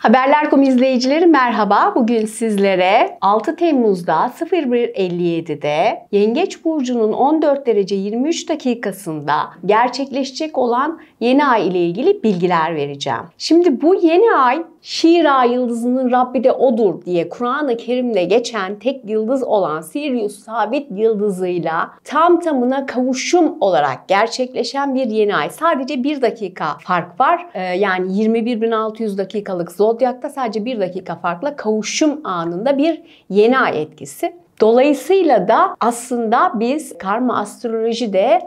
Haberler.com izleyicileri merhaba. Bugün sizlere 6 Temmuz'da 01.57'de Yengeç Burcu'nun 14 derece 23 dakikasında gerçekleşecek olan yeni ay ile ilgili bilgiler vereceğim. Şimdi bu yeni ay Şira yıldızının Rabbi de odur diye Kur'an-ı Kerim'de geçen tek yıldız olan Sirius sabit yıldızıyla tam tamına kavuşum olarak gerçekleşen bir yeni ay. Sadece bir dakika fark var. Ee, yani 21.600 dakikalık zodyakta sadece bir dakika farkla kavuşum anında bir yeni ay etkisi. Dolayısıyla da aslında biz karma astrolojide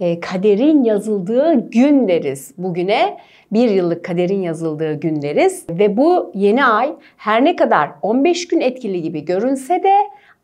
ee, kaderin yazıldığı gün deriz bugüne. Bir yıllık kaderin yazıldığı gün deriz. Ve bu yeni ay her ne kadar 15 gün etkili gibi görünse de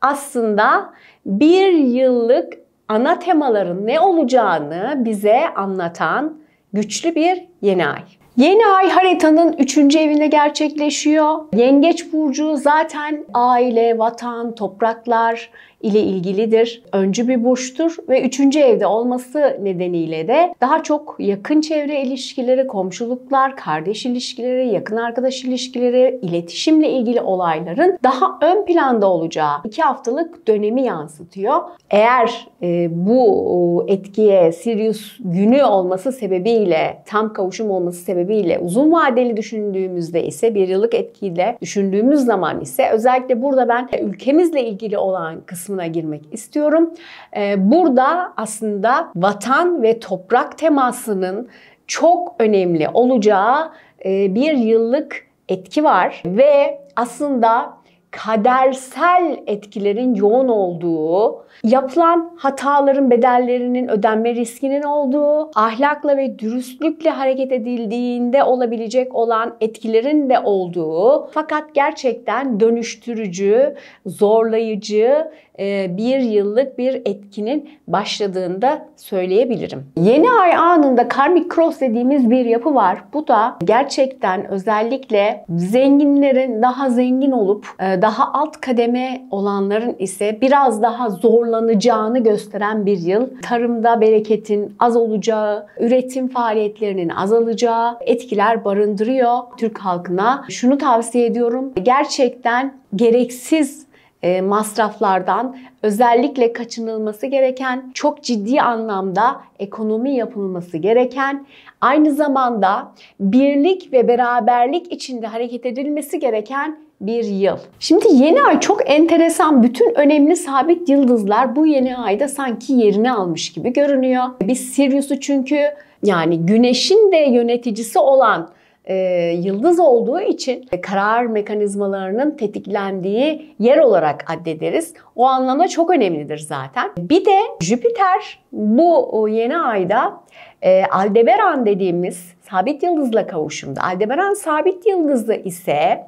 aslında bir yıllık ana temaların ne olacağını bize anlatan güçlü bir yeni ay. Yeni ay haritanın 3. evinde gerçekleşiyor. Yengeç burcu zaten aile, vatan, topraklar, ile ilgilidir. Öncü bir burçtur ve üçüncü evde olması nedeniyle de daha çok yakın çevre ilişkileri, komşuluklar, kardeş ilişkileri, yakın arkadaş ilişkileri, iletişimle ilgili olayların daha ön planda olacağı iki haftalık dönemi yansıtıyor. Eğer e, bu etkiye Sirius günü olması sebebiyle, tam kavuşum olması sebebiyle uzun vadeli düşündüğümüzde ise bir yıllık etkiyle düşündüğümüz zaman ise özellikle burada ben e, ülkemizle ilgili olan kısmı kısmına girmek istiyorum. Ee, burada aslında vatan ve toprak temasının çok önemli olacağı e, bir yıllık etki var ve aslında kadersel etkilerin yoğun olduğu, yapılan hataların bedellerinin ödenme riskinin olduğu, ahlakla ve dürüstlükle hareket edildiğinde olabilecek olan etkilerin de olduğu fakat gerçekten dönüştürücü, zorlayıcı e, bir yıllık bir etkinin başladığında söyleyebilirim. Yeni ay anında karmik cross dediğimiz bir yapı var. Bu da gerçekten özellikle zenginlerin daha zengin olup e, daha alt kademe olanların ise biraz daha zorlanacağını gösteren bir yıl. Tarımda bereketin az olacağı, üretim faaliyetlerinin azalacağı etkiler barındırıyor Türk halkına. Şunu tavsiye ediyorum. Gerçekten gereksiz e, masraflardan özellikle kaçınılması gereken, çok ciddi anlamda ekonomi yapılması gereken, aynı zamanda birlik ve beraberlik içinde hareket edilmesi gereken bir yıl. Şimdi yeni ay çok enteresan. Bütün önemli sabit yıldızlar bu yeni ayda sanki yerini almış gibi görünüyor. Biz Sirius'u çünkü yani güneşin de yöneticisi olan e, yıldız olduğu için e, karar mekanizmalarının tetiklendiği yer olarak addederiz. O anlamda çok önemlidir zaten. Bir de Jüpiter bu yeni ayda e, Aldebaran dediğimiz sabit yıldızla kavuşumda. Aldebaran sabit yıldızı ise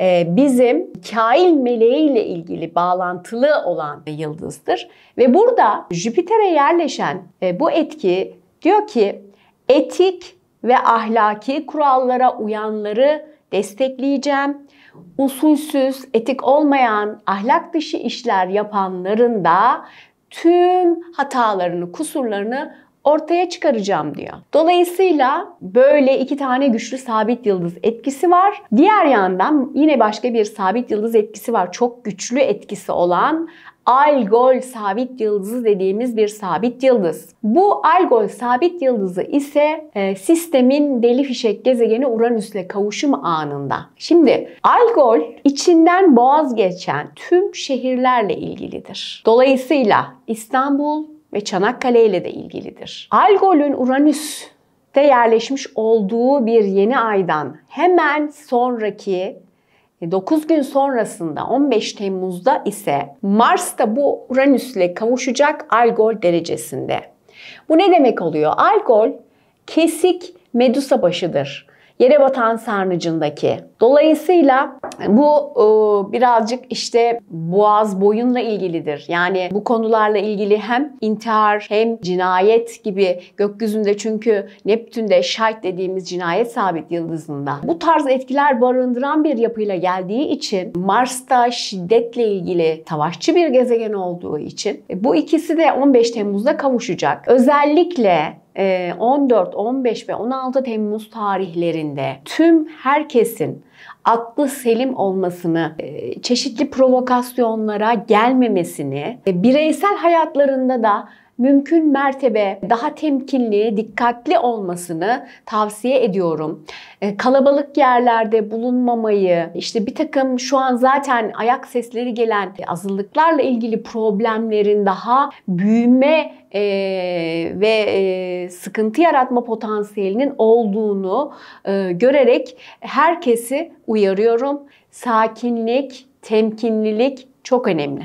e, bizim kail meleği ile ilgili bağlantılı olan yıldızdır. Ve burada Jüpiter'e yerleşen e, bu etki diyor ki etik ve ahlaki kurallara uyanları destekleyeceğim. Usulsüz, etik olmayan, ahlak dışı işler yapanların da tüm hatalarını, kusurlarını ortaya çıkaracağım diyor. Dolayısıyla böyle iki tane güçlü sabit yıldız etkisi var. Diğer yandan yine başka bir sabit yıldız etkisi var. Çok güçlü etkisi olan algol sabit yıldızı dediğimiz bir sabit yıldız. Bu algol sabit yıldızı ise e, sistemin deli fişek gezegeni Uranüs'le kavuşum anında. Şimdi algol içinden boğaz geçen tüm şehirlerle ilgilidir. Dolayısıyla İstanbul ve Çanakkale ile de ilgilidir. Algol'ün Uranüs de yerleşmiş olduğu bir yeni aydan hemen sonraki 9 e, gün sonrasında 15 Temmuz'da ise Mars da bu Uranüs'le kavuşacak Algol derecesinde. Bu ne demek oluyor? Algol kesik Medusa başıdır. Yere batan sarnıcındaki. Dolayısıyla bu e, birazcık işte boğaz boyunla ilgilidir. Yani bu konularla ilgili hem intihar hem cinayet gibi gökyüzünde çünkü Neptün'de şahit dediğimiz cinayet sabit yıldızında. Bu tarz etkiler barındıran bir yapıyla geldiği için Mars'ta şiddetle ilgili savaşçı bir gezegen olduğu için e, bu ikisi de 15 Temmuz'da kavuşacak. Özellikle 14, e, 15 ve 16 Temmuz tarihlerinde tüm herkesin aklı selim olmasını, e, çeşitli provokasyonlara gelmemesini, bireysel hayatlarında da mümkün mertebe daha temkinli, dikkatli olmasını tavsiye ediyorum. E, kalabalık yerlerde bulunmamayı, işte bir takım şu an zaten ayak sesleri gelen azınlıklarla ilgili problemlerin daha büyüme e, ve e, sıkıntı yaratma potansiyelinin olduğunu e, görerek herkesi uyarıyorum. Sakinlik, temkinlilik çok önemli.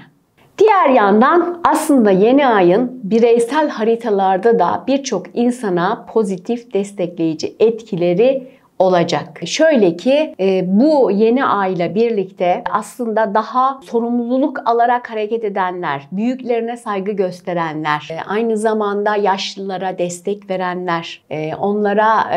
Diğer yandan aslında yeni ayın bireysel haritalarda da birçok insana pozitif destekleyici etkileri olacak. Şöyle ki e, bu yeni ayla birlikte aslında daha sorumluluk alarak hareket edenler, büyüklerine saygı gösterenler, e, aynı zamanda yaşlılara destek verenler, e, onlara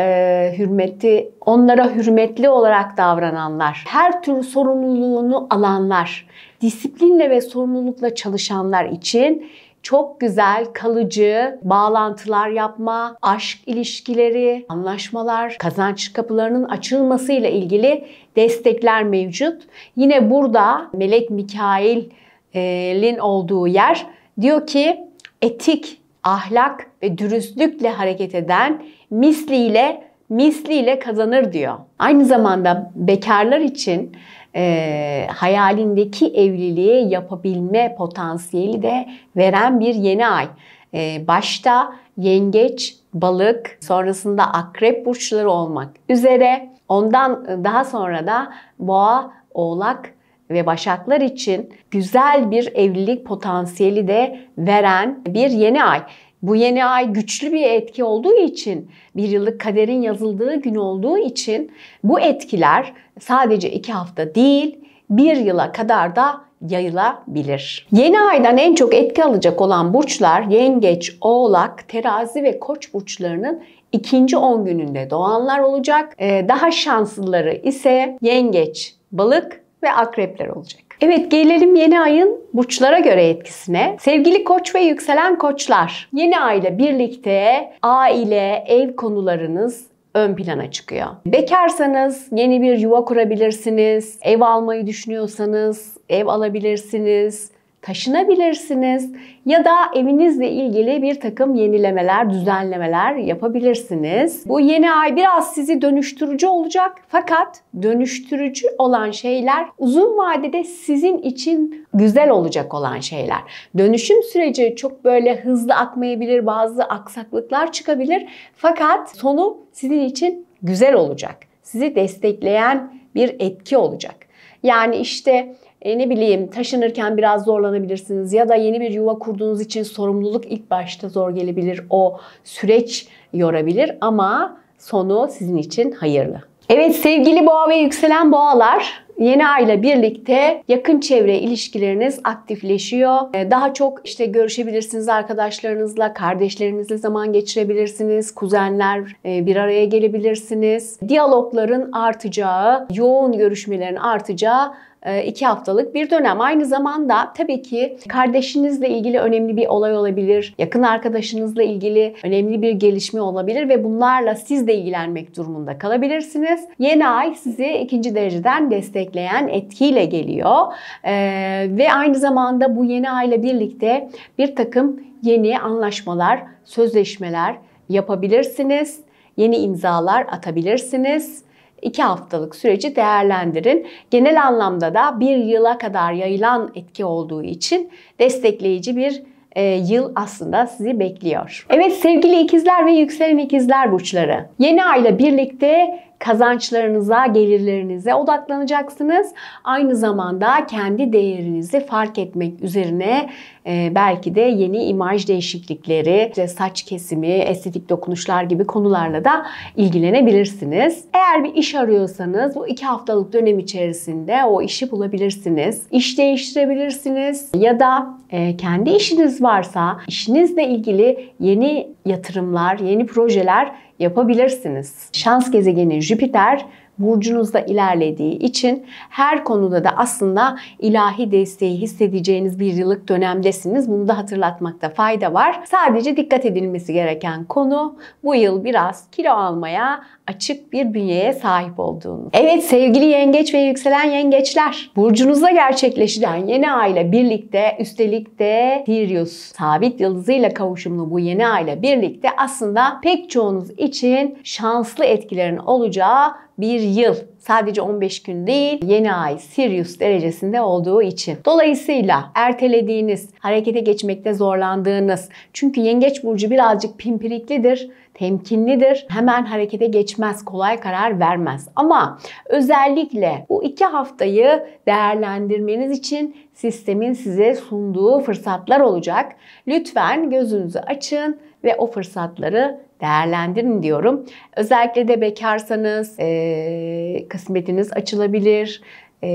hürmeti, onlara hürmetli olarak davrananlar, her tür sorumluluğunu alanlar, disiplinle ve sorumlulukla çalışanlar için çok güzel kalıcı bağlantılar yapma, aşk ilişkileri, anlaşmalar, kazanç kapılarının açılmasıyla ilgili destekler mevcut. Yine burada Melek Mikail'in olduğu yer diyor ki etik, ahlak ve dürüstlükle hareket eden misliyle misliyle kazanır diyor. Aynı zamanda bekarlar için e, hayalindeki evliliği yapabilme potansiyeli de veren bir yeni ay. E, başta yengeç, balık, sonrasında akrep burçları olmak üzere ondan daha sonra da boğa, oğlak ve başaklar için güzel bir evlilik potansiyeli de veren bir yeni ay. Bu yeni ay güçlü bir etki olduğu için, bir yıllık kaderin yazıldığı gün olduğu için bu etkiler sadece iki hafta değil, bir yıla kadar da yayılabilir. Yeni aydan en çok etki alacak olan burçlar yengeç, oğlak, terazi ve koç burçlarının ikinci 10 gününde doğanlar olacak. Ee, daha şanslıları ise yengeç, balık ve akrepler olacak. Evet gelelim yeni ayın burçlara göre etkisine. Sevgili koç ve yükselen koçlar, yeni ayla birlikte aile, ev konularınız ön plana çıkıyor. Bekarsanız yeni bir yuva kurabilirsiniz. Ev almayı düşünüyorsanız ev alabilirsiniz taşınabilirsiniz ya da evinizle ilgili bir takım yenilemeler, düzenlemeler yapabilirsiniz. Bu yeni ay biraz sizi dönüştürücü olacak fakat dönüştürücü olan şeyler uzun vadede sizin için güzel olacak olan şeyler. Dönüşüm süreci çok böyle hızlı akmayabilir, bazı aksaklıklar çıkabilir fakat sonu sizin için güzel olacak. Sizi destekleyen bir etki olacak. Yani işte e, ne bileyim taşınırken biraz zorlanabilirsiniz ya da yeni bir yuva kurduğunuz için sorumluluk ilk başta zor gelebilir. O süreç yorabilir ama sonu sizin için hayırlı. Evet sevgili boğa ve yükselen boğalar Yeni ay ile birlikte yakın çevre ilişkileriniz aktifleşiyor. E, daha çok işte görüşebilirsiniz arkadaşlarınızla, kardeşlerinizle zaman geçirebilirsiniz. Kuzenler e, bir araya gelebilirsiniz. Diyalogların artacağı, yoğun görüşmelerin artacağı e, iki haftalık bir dönem. Aynı zamanda tabii ki kardeşinizle ilgili önemli bir olay olabilir. Yakın arkadaşınızla ilgili önemli bir gelişme olabilir ve bunlarla siz de ilgilenmek durumunda kalabilirsiniz. Yeni ay sizi ikinci dereceden destekleyen etkiyle geliyor. Ee, ve aynı zamanda bu yeni ayla birlikte bir takım yeni anlaşmalar, sözleşmeler yapabilirsiniz. Yeni imzalar atabilirsiniz 2 haftalık süreci değerlendirin. Genel anlamda da bir yıla kadar yayılan etki olduğu için destekleyici bir e, yıl aslında sizi bekliyor. Evet sevgili ikizler ve yükselen ikizler burçları. Yeni ayla birlikte kazançlarınıza, gelirlerinize odaklanacaksınız. Aynı zamanda kendi değerinizi fark etmek üzerine e, belki de yeni imaj değişiklikleri, işte saç kesimi, estetik dokunuşlar gibi konularla da ilgilenebilirsiniz. Eğer bir iş arıyorsanız bu iki haftalık dönem içerisinde o işi bulabilirsiniz. İş değiştirebilirsiniz ya da e, kendi işiniz varsa işinizle ilgili yeni yatırımlar, yeni projeler yapabilirsiniz. Şans gezegeni Jüpiter burcunuzda ilerlediği için her konuda da aslında ilahi desteği hissedeceğiniz bir yıllık dönemdesiniz. Bunu da hatırlatmakta fayda var. Sadece dikkat edilmesi gereken konu bu yıl biraz kilo almaya açık bir bünyeye sahip olduğunuz. Evet sevgili yengeç ve yükselen yengeçler. Burcunuzda gerçekleşen yeni ayla birlikte üstelik de Sirius sabit yıldızıyla kavuşumlu bu yeni ayla birlikte aslında pek çoğunuz için şanslı etkilerin olacağı bir yıl. Sadece 15 gün değil, yeni ay Sirius derecesinde olduğu için. Dolayısıyla ertelediğiniz, harekete geçmekte zorlandığınız, çünkü Yengeç Burcu birazcık pimpiriklidir, temkinlidir, hemen harekete geçmez, kolay karar vermez. Ama özellikle bu iki haftayı değerlendirmeniz için sistemin size sunduğu fırsatlar olacak. Lütfen gözünüzü açın ve o fırsatları değerlendirin diyorum. Özellikle de bekarsanız e, kısmetiniz açılabilir e,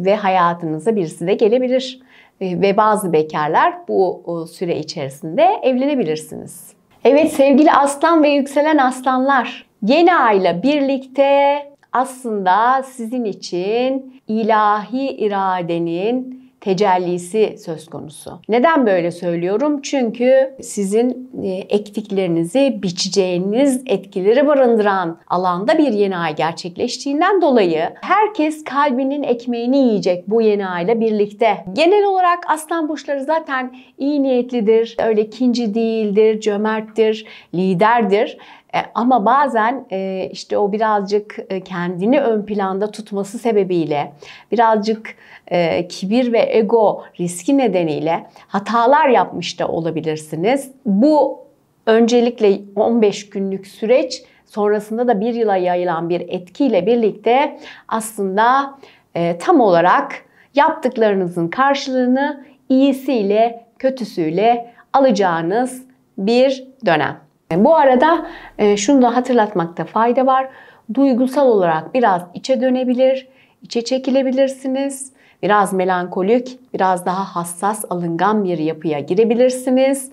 ve hayatınıza birisi de gelebilir. E, ve bazı bekarlar bu o, süre içerisinde evlenebilirsiniz. Evet sevgili aslan ve yükselen aslanlar yeni ayla birlikte aslında sizin için ilahi iradenin tecellisi söz konusu. Neden böyle söylüyorum? Çünkü sizin e, ektiklerinizi biçeceğiniz etkileri barındıran alanda bir yeni ay gerçekleştiğinden dolayı herkes kalbinin ekmeğini yiyecek bu yeni ayla birlikte. Genel olarak aslan burçları zaten iyi niyetlidir, öyle kinci değildir, cömerttir, liderdir. E, ama bazen e, işte o birazcık e, kendini ön planda tutması sebebiyle birazcık kibir ve ego riski nedeniyle hatalar yapmış da olabilirsiniz. Bu öncelikle 15 günlük süreç sonrasında da bir yıla yayılan bir etkiyle birlikte aslında tam olarak yaptıklarınızın karşılığını iyisiyle kötüsüyle alacağınız bir dönem. E, bu arada e, şunu da hatırlatmakta fayda var. Duygusal olarak biraz içe dönebilir, içe çekilebilirsiniz. Biraz melankolik, biraz daha hassas, alıngan bir yapıya girebilirsiniz.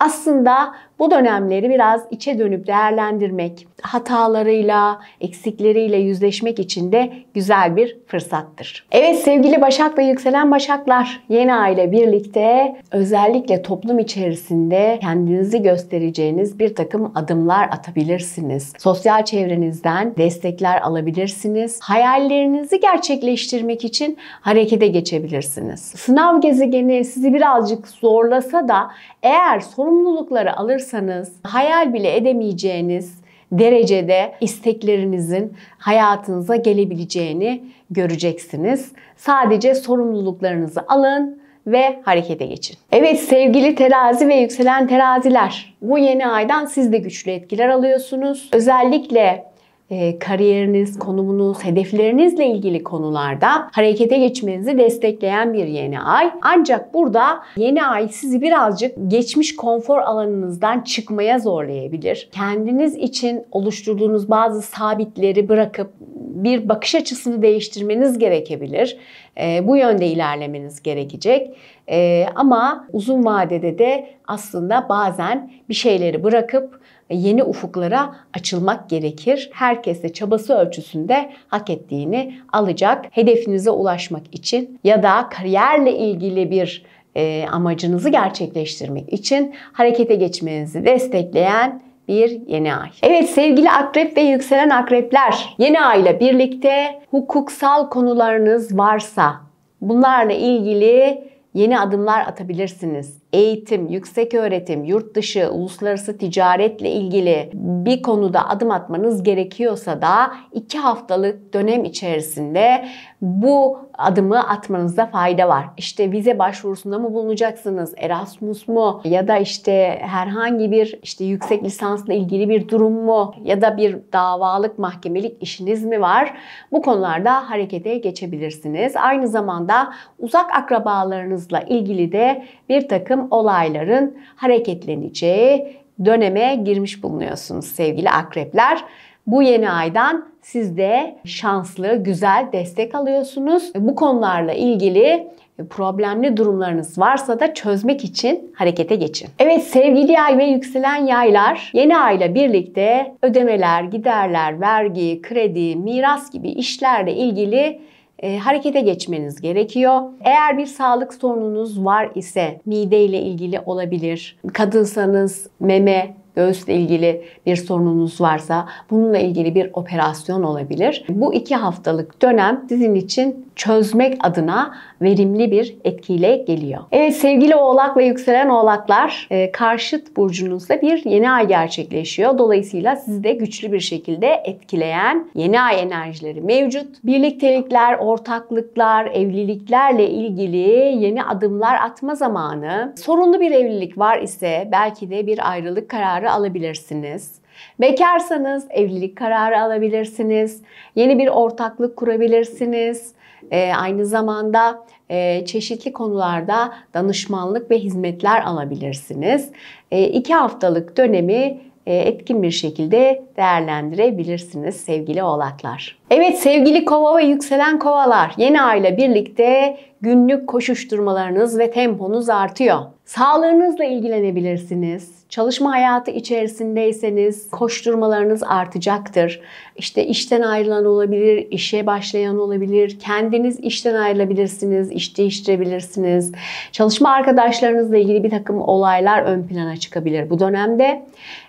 Aslında bu dönemleri biraz içe dönüp değerlendirmek, hatalarıyla, eksikleriyle yüzleşmek için de güzel bir fırsattır. Evet sevgili Başak ve yükselen Başaklar, yeni aile birlikte özellikle toplum içerisinde kendinizi göstereceğiniz bir takım adımlar atabilirsiniz. Sosyal çevrenizden destekler alabilirsiniz. Hayallerinizi gerçekleştirmek için harekete geçebilirsiniz. Sınav gezegeni sizi birazcık zorlasa da eğer sorumlulukları alırsanız bırakırsanız hayal bile edemeyeceğiniz derecede isteklerinizin hayatınıza gelebileceğini göreceksiniz. Sadece sorumluluklarınızı alın ve harekete geçin. Evet sevgili terazi ve yükselen teraziler bu yeni aydan siz de güçlü etkiler alıyorsunuz. Özellikle ee, kariyeriniz, konumunuz, hedeflerinizle ilgili konularda harekete geçmenizi destekleyen bir yeni ay. Ancak burada yeni ay sizi birazcık geçmiş konfor alanınızdan çıkmaya zorlayabilir. Kendiniz için oluşturduğunuz bazı sabitleri bırakıp bir bakış açısını değiştirmeniz gerekebilir. E, bu yönde ilerlemeniz gerekecek. E, ama uzun vadede de aslında bazen bir şeyleri bırakıp e, yeni ufuklara açılmak gerekir. Herkes de çabası ölçüsünde hak ettiğini alacak. Hedefinize ulaşmak için ya da kariyerle ilgili bir e, amacınızı gerçekleştirmek için harekete geçmenizi destekleyen bir yeni ay. Evet sevgili akrep ve yükselen akrepler yeni ay ile birlikte hukuksal konularınız varsa bunlarla ilgili yeni adımlar atabilirsiniz. Eğitim, yüksek öğretim, yurt dışı, uluslararası ticaretle ilgili bir konuda adım atmanız gerekiyorsa da 2 haftalık dönem içerisinde bu adımı atmanızda fayda var. İşte vize başvurusunda mı bulunacaksınız? Erasmus mu? Ya da işte herhangi bir işte yüksek lisansla ilgili bir durum mu? Ya da bir davalık mahkemelik işiniz mi var? Bu konularda harekete geçebilirsiniz. Aynı zamanda uzak akrabalarınızla ilgili de bir takım olayların hareketleneceği döneme girmiş bulunuyorsunuz sevgili akrepler. Bu yeni aydan siz de şanslı, güzel destek alıyorsunuz. Bu konularla ilgili problemli durumlarınız varsa da çözmek için harekete geçin. Evet sevgili yay ve yükselen yaylar yeni ayla birlikte ödemeler, giderler, vergi, kredi, miras gibi işlerle ilgili e, harekete geçmeniz gerekiyor. Eğer bir sağlık sorununuz var ise mide ile ilgili olabilir. Kadınsanız meme, göğüsle ilgili bir sorununuz varsa bununla ilgili bir operasyon olabilir. Bu iki haftalık dönem sizin için çözmek adına verimli bir etkiyle geliyor. Evet sevgili oğlak ve yükselen oğlaklar e, karşıt burcunuzda bir yeni ay gerçekleşiyor. Dolayısıyla sizi de güçlü bir şekilde etkileyen yeni ay enerjileri mevcut. Birliktelikler, ortaklıklar, evliliklerle ilgili yeni adımlar atma zamanı. Sorunlu bir evlilik var ise belki de bir ayrılık kararı kararı alabilirsiniz. Bekarsanız evlilik kararı alabilirsiniz. Yeni bir ortaklık kurabilirsiniz. E, aynı zamanda e, çeşitli konularda danışmanlık ve hizmetler alabilirsiniz. E, iki haftalık dönemi e, etkin bir şekilde değerlendirebilirsiniz sevgili oğlaklar. Evet sevgili kova ve yükselen kovalar yeni ayla birlikte günlük koşuşturmalarınız ve temponuz artıyor. Sağlığınızla ilgilenebilirsiniz. Çalışma hayatı içerisindeyseniz koşturmalarınız artacaktır. İşte işten ayrılan olabilir, işe başlayan olabilir. Kendiniz işten ayrılabilirsiniz, iş değiştirebilirsiniz. Çalışma arkadaşlarınızla ilgili bir takım olaylar ön plana çıkabilir bu dönemde.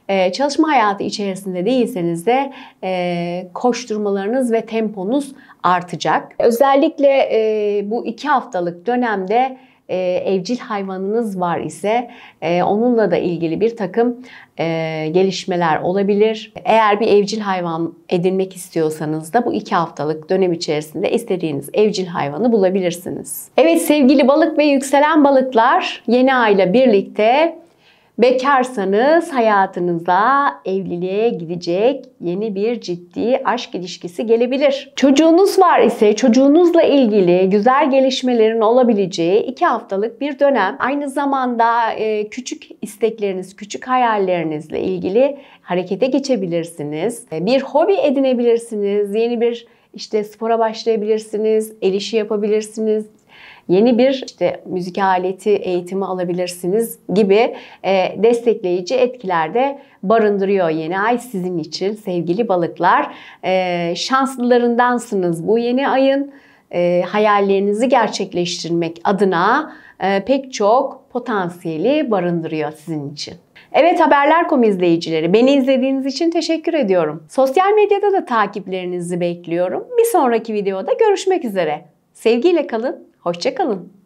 E, çalışma hayatı içerisinde değilseniz de e, koşturmalarınız ve temponuz artacak. Özellikle e, bu iki haftalık dönemde e, evcil hayvanınız var ise e, onunla da ilgili bir takım e, gelişmeler olabilir. Eğer bir evcil hayvan edinmek istiyorsanız da bu iki haftalık dönem içerisinde istediğiniz evcil hayvanı bulabilirsiniz. Evet sevgili balık ve yükselen balıklar yeni ayla birlikte Bekarsanız hayatınıza evliliğe gidecek yeni bir ciddi aşk ilişkisi gelebilir. Çocuğunuz var ise çocuğunuzla ilgili güzel gelişmelerin olabileceği 2 haftalık bir dönem. Aynı zamanda e, küçük istekleriniz, küçük hayallerinizle ilgili harekete geçebilirsiniz. E, bir hobi edinebilirsiniz. Yeni bir işte spora başlayabilirsiniz, el işi yapabilirsiniz, yeni bir işte müzik aleti eğitimi alabilirsiniz gibi e, destekleyici etkilerde barındırıyor yeni ay sizin için sevgili balıklar. E, şanslılarındansınız bu yeni ayın. E, hayallerinizi gerçekleştirmek adına e, pek çok potansiyeli barındırıyor sizin için. Evet Haberler.com izleyicileri beni izlediğiniz için teşekkür ediyorum. Sosyal medyada da takiplerinizi bekliyorum. Bir sonraki videoda görüşmek üzere. Sevgiyle kalın, Hoşçakalın.